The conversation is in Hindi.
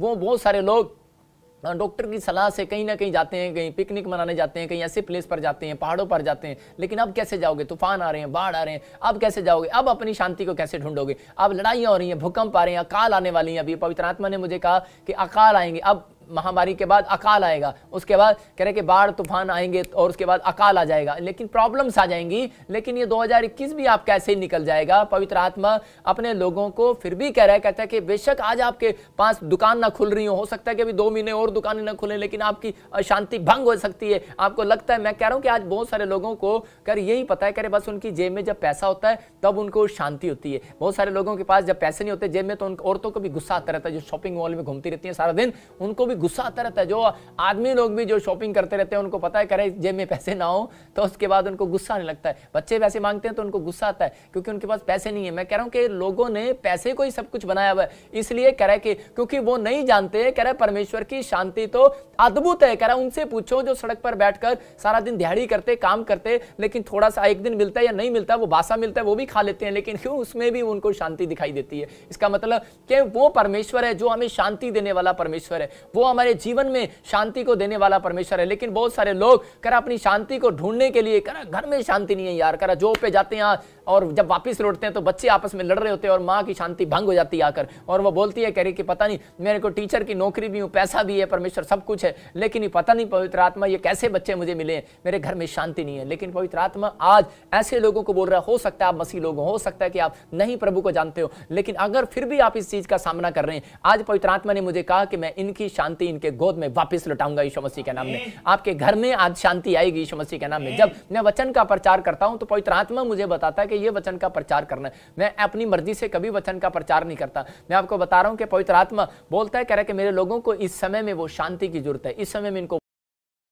वो बहुत सारे लोग डॉक्टर की सलाह से कहीं ना कहीं जाते हैं कहीं पिकनिक मनाने जाते हैं कहीं ऐसे प्लेस पर जाते हैं पहाड़ों पर जाते हैं लेकिन अब कैसे जाओगे तूफान आ रहे हैं बाढ़ आ रहे हैं अब कैसे जाओगे अब अपनी शांति को कैसे ढूंढोगे अब लड़ाइयाँ हो रही हैं भूकंप आ रहे हैं अकाल आने वाली हैं अभी पवित्र आत्मा ने मुझे कहा कि अकाल आएंगे अब महामारी के बाद अकाल आएगा उसके बाद कह रहे कि बाढ़ तूफान आएंगे और उसके बाद अकाल आ जाएगा लेकिन प्रॉब्लम्स आ जाएंगी लेकिन ये 2021 भी आप कैसे ही निकल जाएगा पवित्र आत्मा अपने लोगों को फिर भी कह रहा है कहता है कि बेशक आज आपके पास दुकान ना खुल रही हो, सकता है कि अभी दो महीने और दुकानें ना खुलें लेकिन आपकी शांति भंग हो सकती है आपको लगता है मैं कह रहा हूँ कि आज बहुत सारे लोगों को कर यही पता है कह बस उनकी जेब में जब पैसा होता है तब उनको शांति होती है बहुत सारे लोगों के पास जब पैसे नहीं होते जेब में तो उन औरतों को भी गुस्सा आता रहता है जो शॉपिंग मॉल में घूमती रहती है सारा दिन उनको भी भी गुस्सा आता रहता है जो आदमी लोग भी जो शॉपिंग करते रहते हैं उनको पता है करे जेब में पैसे ना हो तो उसके बाद उनको गुस्सा आने लगता है बच्चे पैसे मांगते हैं तो उनको गुस्सा आता है क्योंकि उनके पास पैसे नहीं है मैं कह रहा हूँ कि लोगों ने पैसे को ही सब कुछ बनाया हुआ है इसलिए कह रहा है कि क्योंकि वो नहीं जानते कह रहे परमेश्वर की शांति तो अद्भुत है कह रहा उनसे पूछो जो सड़क पर बैठ सारा दिन दिहाड़ी करते काम करते लेकिन थोड़ा सा एक दिन मिलता है या नहीं मिलता वो बासा मिलता है वो भी खा लेते हैं लेकिन क्यों उसमें भी उनको शांति दिखाई देती है इसका मतलब कि वो परमेश्वर है जो हमें शांति देने वाला परमेश्वर है वो हमारे जीवन में शांति को देने वाला परमेश्वर है लेकिन बहुत सारे लोग करा अपनी शांति को ढूंढने के लिए करा घर में शांति नहीं है यार करा जॉब पे जाते हैं हाँ, और जब वापस लौटते हैं तो बच्चे आपस में लड़ रहे होते हैं और माँ की शांति भंग हो जाती है आकर और वो बोलती है कह रही कि पता नहीं मेरे को टीचर की नौकरी भी हूँ पैसा भी है परमेश्वर सब कुछ है लेकिन ये पता नहीं पवित्र आत्मा ये कैसे बच्चे मुझे मिले हैं मेरे घर में शांति नहीं है लेकिन पवित्र आत्मा आज ऐसे लोगों को बोल रहा हो सकता है आप मसीह लोग हो सकता है कि आप नहीं प्रभु को जानते हो लेकिन अगर फिर भी आप इस चीज का सामना कर रहे हैं आज पवित्र आत्मा ने मुझे कहा कि मैं इनकी शांति शांति इनके गोद में वापस लुटाऊंगा यीशु मसीह के नाम में आपके घर में आज शांति आएगी यीशु मसीह के नाम में जब मैं वचन का प्रचार करता हूं तो पवित्र आत्मा मुझे बताता है कि ये वचन का प्रचार करना मैं अपनी मर्जी से कभी वचन का प्रचार नहीं करता मैं आपको बता रहा हूं कि पवित्र आत्मा बोलता है कह रहा है कि मेरे लोगों को इस समय में वो शांति की जरूरत है इस समय में इनको